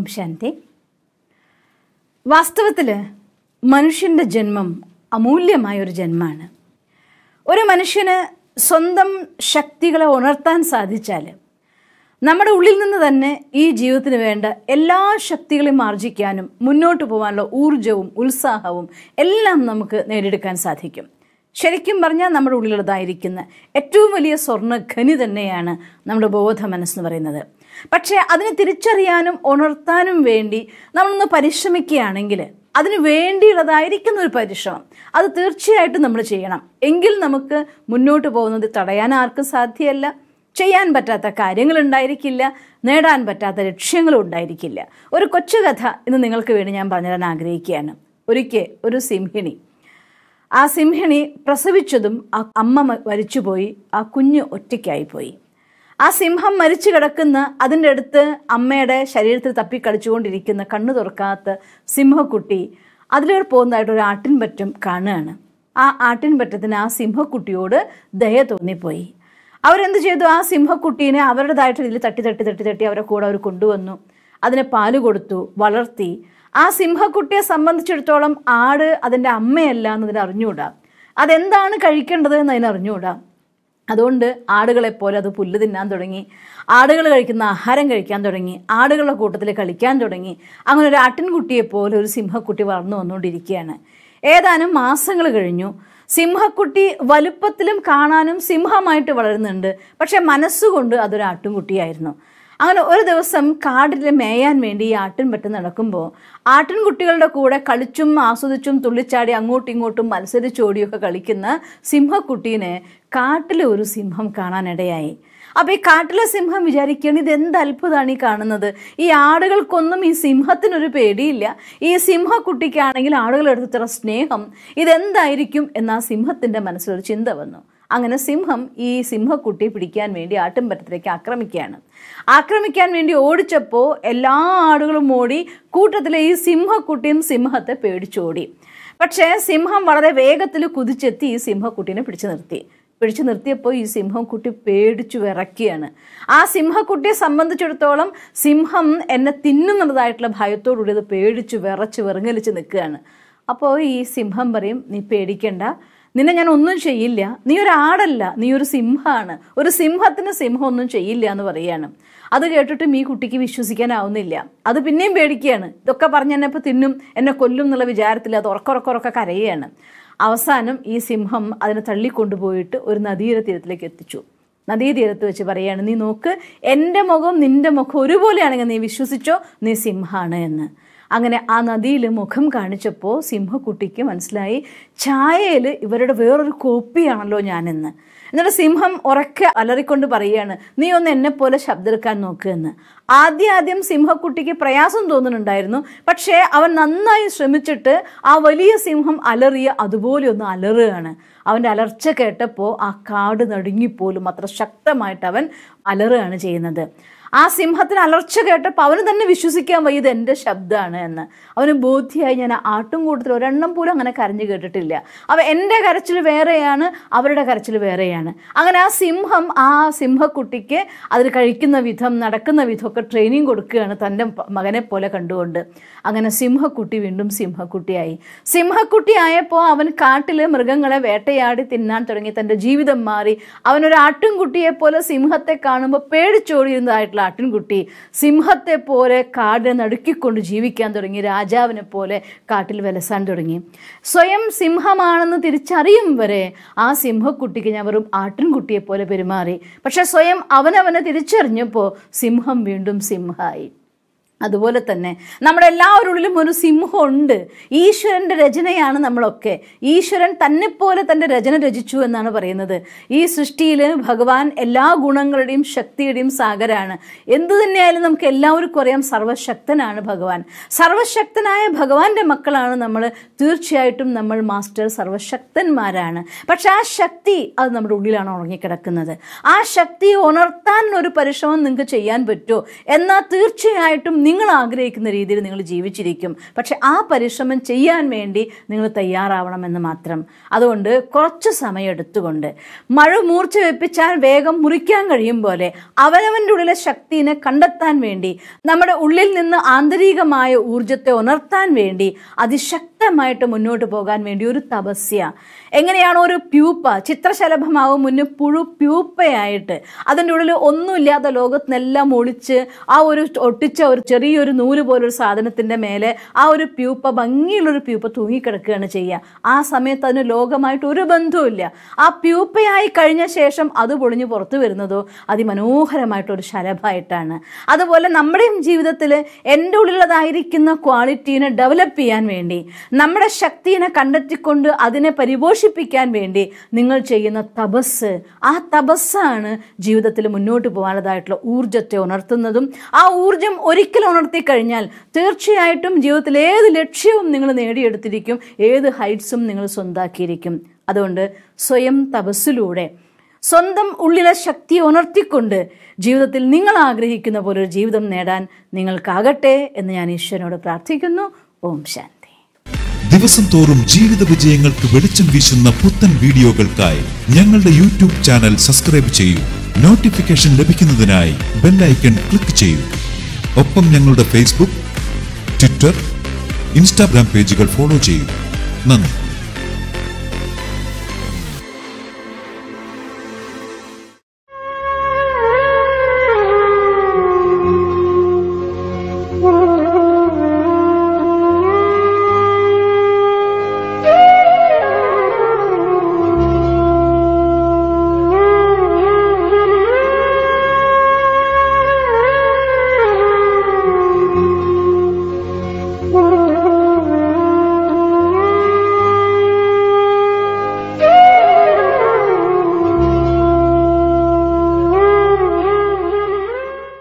ഓം ശാന്തി വാസ്തവത്തിൽ മനുഷ്യൻ്റെ ജന്മം അമൂല്യമായ ഒരു ജന്മമാണ് ഒരു മനുഷ്യന് സ്വന്തം ശക്തികളെ ഉണർത്താൻ സാധിച്ചാൽ നമ്മുടെ ഉള്ളിൽ നിന്ന് തന്നെ ഈ ജീവിതത്തിന് വേണ്ട എല്ലാ ശക്തികളെയും ആർജിക്കാനും മുന്നോട്ട് പോകാനുള്ള ഊർജവും ഉത്സാഹവും എല്ലാം നമുക്ക് നേടിയെടുക്കാൻ സാധിക്കും ശരിക്കും പറഞ്ഞാൽ നമ്മുടെ ഉള്ളിലുള്ളതായിരിക്കുന്ന ഏറ്റവും വലിയ സ്വർണ്ണ ഖനി തന്നെയാണ് നമ്മുടെ ബോധ മനസ്സെന്ന് പറയുന്നത് പക്ഷേ അതിനെ തിരിച്ചറിയാനും ഉണർത്താനും വേണ്ടി നമ്മളൊന്ന് പരിശ്രമിക്കുകയാണെങ്കിൽ അതിന് വേണ്ടിയുള്ളതായിരിക്കുന്ന ഒരു പരിശ്രമം അത് തീർച്ചയായിട്ടും നമ്മൾ ചെയ്യണം എങ്കിൽ നമുക്ക് മുന്നോട്ട് പോകുന്നത് തടയാൻ ആർക്കും സാധ്യമല്ല ചെയ്യാൻ പറ്റാത്ത കാര്യങ്ങൾ ഉണ്ടായിരിക്കില്ല നേടാൻ പറ്റാത്ത ലക്ഷ്യങ്ങളും ഉണ്ടായിരിക്കില്ല ഒരു കൊച്ചു കഥ ഇന്ന് നിങ്ങൾക്ക് വേണ്ടി ഞാൻ പറഞ്ഞുതരാൻ ആഗ്രഹിക്കുകയാണ് ഒരിക്കൽ ഒരു സിംഹിണി ആ സിംഹിണി പ്രസവിച്ചതും ആ അമ്മ മരിച്ചുപോയി ആ കുഞ്ഞ് ഒറ്റയ്ക്കായിപ്പോയി ആ സിംഹം മരിച്ചു കിടക്കുന്ന അതിൻ്റെ അടുത്ത് അമ്മയുടെ ശരീരത്തിൽ തപ്പിക്കളിച്ചുകൊണ്ടിരിക്കുന്ന കണ്ണു തുറക്കാത്ത സിംഹക്കുട്ടി അതിലേറെ പോകുന്നതായിട്ട് ഒരു ആട്ടിൻപറ്റം കാണുകയാണ് ആ ആട്ടിൻപറ്റത്തിന് ആ സിംഹക്കുട്ടിയോട് ദയ തോന്നിപ്പോയി അവരെന്ത് ചെയ്തു ആ സിംഹക്കുട്ടീനെ അവരുടേതായിട്ട് ഇതിൽ തട്ടി തട്ടി തട്ടി തട്ടി അവരെ കൂടെ അവർ കൊണ്ടുവന്നു അതിനെ പാല് കൊടുത്തു വളർത്തി ആ സിംഹക്കുട്ടിയെ സംബന്ധിച്ചിടത്തോളം ആട് അതിൻ്റെ അമ്മയല്ല എന്നതിന് അറിഞ്ഞുകൂടാ അതെന്താണ് കഴിക്കേണ്ടത് എന്നതിന് അറിഞ്ഞുകൂടാ അതുകൊണ്ട് ആടുകളെപ്പോലെ അത് പുല്ല് തിന്നാൻ തുടങ്ങി ആടുകൾ കഴിക്കുന്ന ആഹാരം കഴിക്കാൻ തുടങ്ങി ആടുകളുടെ കൂട്ടത്തിൽ കളിക്കാൻ തുടങ്ങി അങ്ങനെ ഒരു ആട്ടിൻകുട്ടിയെപ്പോലെ ഒരു സിംഹക്കുട്ടി വളർന്നു വന്നുകൊണ്ടിരിക്കുകയാണ് ഏതാനും മാസങ്ങൾ കഴിഞ്ഞു സിംഹക്കുട്ടി വലുപ്പത്തിലും കാണാനും സിംഹമായിട്ട് വളരുന്നുണ്ട് പക്ഷേ മനസ്സുകൊണ്ട് അതൊരു ആട്ടിൻകുട്ടിയായിരുന്നു അങ്ങനെ ഒരു ദിവസം കാടിൽ മേയാൻ വേണ്ടി ഈ ആട്ടിൻപറ്റ നടക്കുമ്പോൾ ആട്ടിൻകുട്ടികളുടെ കൂടെ കളിച്ചും ആസ്വദിച്ചും തുള്ളിച്ചാടി അങ്ങോട്ടും ഇങ്ങോട്ടും മത്സരിച്ചോടിയൊക്കെ കളിക്കുന്ന സിംഹക്കുട്ടീനെ കാട്ടിലെ ഒരു സിംഹം കാണാനിടയായി അപ്പോൾ ഈ കാട്ടിലെ സിംഹം വിചാരിക്കുകയാണ് ഇത് എന്ത് അത്ഭുതമാണ് ഈ കാണുന്നത് ഈ ആടുകൾക്കൊന്നും ഈ സിംഹത്തിനൊരു പേടിയില്ല ഈ സിംഹക്കുട്ടിക്കാണെങ്കിൽ ആടുകളെടുത്തത്ര സ്നേഹം ഇതെന്തായിരിക്കും എന്ന ആ സിംഹത്തിൻ്റെ മനസ്സിലൊരു ചിന്ത വന്നു അങ്ങനെ സിംഹം ഈ സിംഹക്കുട്ടി പിടിക്കാൻ വേണ്ടി ആട്ടിൻപറ്റത്തിലേക്ക് ആക്രമിക്കുകയാണ് ആക്രമിക്കാൻ വേണ്ടി ഓടിച്ചപ്പോൾ എല്ലാ ആടുകളും ഓടി കൂട്ടത്തിലെ ഈ സിംഹക്കുട്ടിയും സിംഹത്തെ പേടിച്ചോടി പക്ഷേ സിംഹം വളരെ വേഗത്തിൽ കുതിച്ചെത്തി ഈ സിംഹക്കുട്ടീനെ പിടിച്ചു നിർത്തി പിടിച്ചു നിർത്തിയപ്പോൾ ഈ സിംഹക്കുട്ടി പേടിച്ചു വിറക്കുകയാണ് ആ സിംഹക്കുട്ടിയെ സംബന്ധിച്ചിടത്തോളം സിംഹം എന്നെ തിന്നുന്നതായിട്ടുള്ള ഭയത്തോടുകൂടി അത് പേടിച്ചു വിറച്ച് വിറങ്ങലിച്ച് നിൽക്കുകയാണ് അപ്പോൾ ഈ സിംഹം പറയും നീ പേടിക്കണ്ട നിന്നെ ഞാൻ ഒന്നും ചെയ്യില്ല നീ ഒരു ആടല്ല നീ ഒരു സിംഹമാണ് ഒരു സിംഹത്തിന് സിംഹം ഒന്നും ചെയ്യില്ല എന്ന് പറയുകയാണ് അത് കേട്ടിട്ടും ഈ കുട്ടിക്ക് വിശ്വസിക്കാനാവുന്നില്ല അത് പിന്നെയും പേടിക്കുകയാണ് ഇതൊക്കെ പറഞ്ഞ് എന്നെ ഇപ്പം തിന്നും എന്നെ കൊല്ലും എന്നുള്ള വിചാരത്തിൽ അത് ഉറക്കുറക്കുറക്കെ കരയുകയാണ് അവസാനം ഈ സിംഹം അതിനെ തള്ളിക്കൊണ്ടുപോയിട്ട് ഒരു തീരത്തിലേക്ക് എത്തിച്ചു നദീതീരത്ത് വെച്ച് പറയുകയാണ് നീ നോക്ക് എൻ്റെ മുഖം നിൻ്റെ മുഖം ഒരുപോലെയാണെങ്കിൽ നീ വിശ്വസിച്ചോ നീ സിംഹമാണ് എന്ന് അങ്ങനെ ആ നദിയിൽ മുഖം കാണിച്ചപ്പോൾ സിംഹക്കുട്ടിക്ക് മനസ്സിലായി ചായയിൽ ഇവരുടെ വേറൊരു കോപ്പിയാണല്ലോ ഞാനെന്ന് എന്നിട്ട് സിംഹം ഉറക്കെ അലറിക്കൊണ്ട് പറയുകയാണ് നീ ഒന്ന് എന്നെ പോലെ ശബ്ദെടുക്കാൻ നോക്കുകയെന്ന് ആദ്യം ആദ്യം സിംഹക്കുട്ടിക്ക് പ്രയാസം തോന്നുന്നുണ്ടായിരുന്നു പക്ഷേ അവൻ നന്നായി ശ്രമിച്ചിട്ട് ആ വലിയ സിംഹം അലറിയ അതുപോലെ ഒന്ന് അലറുകയാണ് അവൻ്റെ അലർച്ച കേട്ടപ്പോൾ ആ കാട് നടുങ്ങിപ്പോലും അത്ര ശക്തമായിട്ട് അവൻ അലറുകയാണ് ചെയ്യുന്നത് ആ സിംഹത്തിന് അലർച്ച കേട്ടപ്പോൾ അവന് തന്നെ വിശ്വസിക്കാൻ വയ്യത് എൻ്റെ ശബ്ദമാണ് എന്ന് അവന് ബോധ്യമായി ഞാൻ ആട്ടും കൂട്ടത്തിൽ ഒരെണ്ണം പോലും അങ്ങനെ കരഞ്ഞു കേട്ടിട്ടില്ല അവ എൻ്റെ കരച്ചിൽ വേറെയാണ് അവരുടെ കരച്ചിൽ വേറെയാണ് അങ്ങനെ ആ സിംഹം ആ സിംഹക്കുട്ടിക്ക് അതിൽ കഴിക്കുന്ന വിധം നടക്കുന്ന വിധമൊക്കെ ട്രെയിനിങ് കൊടുക്കുകയാണ് തൻ്റെ മകനെ പോലെ കണ്ടുകൊണ്ട് അങ്ങനെ സിംഹക്കുട്ടി വീണ്ടും സിംഹക്കുട്ടിയായി സിംഹക്കുട്ടിയായപ്പോൾ അവൻ കാട്ടിൽ മൃഗങ്ങളെ വേട്ടയാടി തിന്നാൻ തുടങ്ങി തൻ്റെ ജീവിതം മാറി അവനൊരു ആട്ടുംകുട്ടിയെ പോലെ സിംഹത്തെ കാണുമ്പോൾ പേടിച്ചോടിയിരുന്നതായിട്ടുള്ള ഉള്ള ആട്ടിൻകുട്ടി പോലെ കാടിനെ നടുക്കിക്കൊണ്ട് ജീവിക്കാൻ തുടങ്ങി രാജാവിനെ പോലെ കാട്ടിൽ വിലസാൻ തുടങ്ങി സ്വയം സിംഹമാണെന്ന് തിരിച്ചറിയും വരെ ആ സിംഹക്കുട്ടിക്ക് ഞാൻ വെറും ആട്ടിൻകുട്ടിയെപ്പോലെ പെരുമാറി പക്ഷേ സ്വയം അവനവനെ തിരിച്ചറിഞ്ഞപ്പോൾ സിംഹം വീണ്ടും സിംഹമായി അതുപോലെ തന്നെ നമ്മുടെ എല്ലാവരുള്ളിലും ഒരു സിംഹം ഉണ്ട് ഈശ്വരൻ്റെ രചനയാണ് നമ്മളൊക്കെ ഈശ്വരൻ തന്നെ പോലെ തൻ്റെ രചന രചിച്ചു എന്നാണ് പറയുന്നത് ഈ സൃഷ്ടിയിൽ ഭഗവാൻ എല്ലാ ഗുണങ്ങളുടെയും ശക്തിയുടെയും സാഗരാണ് എന്തു തന്നെയായാലും നമുക്ക് എല്ലാവർക്കും അറിയാം സർവശക്തനാണ് ഭഗവാൻ സർവശക്തനായ ഭഗവാന്റെ മക്കളാണ് നമ്മൾ തീർച്ചയായിട്ടും നമ്മൾ മാസ്റ്റർ സർവശക്തന്മാരാണ് പക്ഷെ ആ ശക്തി അത് നമ്മുടെ ഉള്ളിലാണ് ഉറങ്ങിക്കിടക്കുന്നത് ആ ശക്തി ഉണർത്താൻ ഒരു പരിശ്രമം നിങ്ങൾക്ക് ചെയ്യാൻ പറ്റുമോ എന്നാൽ തീർച്ചയായിട്ടും നിങ്ങൾ ആഗ്രഹിക്കുന്ന രീതിയിൽ നിങ്ങൾ ജീവിച്ചിരിക്കും പക്ഷെ ആ പരിശ്രമം ചെയ്യാൻ വേണ്ടി നിങ്ങൾ തയ്യാറാവണമെന്ന് മാത്രം അതുകൊണ്ട് കുറച്ച് സമയം എടുത്തുകൊണ്ട് മഴ മൂർച്ച വെപ്പിച്ചാൽ വേഗം മുറിക്കാൻ കഴിയും പോലെ അവനവൻ്റെ ഉള്ളിലെ ശക്തിനെ കണ്ടെത്താൻ വേണ്ടി നമ്മുടെ ഉള്ളിൽ നിന്ന് ആന്തരികമായ ഊർജത്തെ ഉണർത്താൻ വേണ്ടി അതിശക്തമായിട്ട് മുന്നോട്ട് പോകാൻ വേണ്ടി ഒരു തപസ്യ എങ്ങനെയാണ് ഒരു പ്യൂപ്പ ചിത്രശലഭമാവും മുന്നേ പുഴു പ്യൂപ്പയായിട്ട് അതിൻ്റെ ഉള്ളിൽ ഒന്നുമില്ലാത്ത ലോകത്തിനെല്ലാം ഒളിച്ച് ആ ഒരു ഒട്ടിച്ച ഒരു ചെറിയ ചെറിയൊരു നൂല് പോലൊരു സാധനത്തിൻ്റെ മേലെ ആ ഒരു പ്യൂപ്പ ഭംഗിയുള്ളൊരു പ്യൂപ്പ തൂങ്ങിക്കിടക്കുകയാണ് ചെയ്യുക ആ സമയത്ത് അതിന് ലോകമായിട്ട് ഒരു ബന്ധവുമില്ല ആ പ്യൂപ്പയായി കഴിഞ്ഞ ശേഷം അത് പൊളിഞ്ഞു പുറത്തു വരുന്നതോ അതിമനോഹരമായിട്ടൊരു ശലഭമായിട്ടാണ് അതുപോലെ നമ്മുടെയും ജീവിതത്തിൽ എൻ്റെ ഉള്ളിലതായിരിക്കുന്ന ക്വാളിറ്റീനെ ഡെവലപ്പ് ചെയ്യാൻ വേണ്ടി നമ്മുടെ ശക്തിയെ കണ്ടെത്തിക്കൊണ്ട് അതിനെ പരിപോഷിപ്പിക്കാൻ വേണ്ടി നിങ്ങൾ ചെയ്യുന്ന തപസ് ആ തപസ്സാണ് ജീവിതത്തിൽ മുന്നോട്ട് പോകാനുള്ളതായിട്ടുള്ള ഊർജ്ജത്തെ ഉണർത്തുന്നതും ആ ഊർജ്ജം ഒരിക്കലും ഉണർത്തി കഴിഞ്ഞാൽ തീർച്ചയായിട്ടും ജീവിതത്തിൽ ഏത് ലക്ഷ്യവും നിങ്ങൾ നേടിയെടുത്തിരിക്കും ഏത് ഹൈറ്റ്സും നിങ്ങൾ സ്വന്താക്കിയിരിക്കും അതുകൊണ്ട് സ്വയം തപസ്സിലൂടെ സ്വന്തം ഉള്ളിലെ ശക്തി ഉണർത്തിക്കൊണ്ട് ജീവിതത്തിൽ നിങ്ങൾ ആഗ്രഹിക്കുന്ന പോലെ ഒരു ജീവിതം നേടാൻ നിങ്ങൾക്കാകട്ടെ എന്ന് ഞാൻ ഈശ്വരനോട് പ്രാർത്ഥിക്കുന്നു ഓം ശാന്തി ദിവസം തോറും ജീവിത വിജയങ്ങൾക്ക് വെളിച്ചം വീശുന്ന പുത്തൻ വീഡിയോകൾക്കായി ഞങ്ങളുടെ യൂട്യൂബ് ചാനൽ സബ്സ്ക്രൈബ് ചെയ്യൂ നോട്ടിഫിക്കേഷൻ ലഭിക്കുന്നതിനായി ബെല്ലൈക്കൺ ക്ലിക്ക് ചെയ്യൂ ഒപ്പം ഞങ്ങളുടെ ഫേസ്ബുക്ക് ട്വിറ്റർ ഇൻസ്റ്റാഗ്രാം പേജുകൾ ഫോളോ ചെയ്യൂ നന്ദി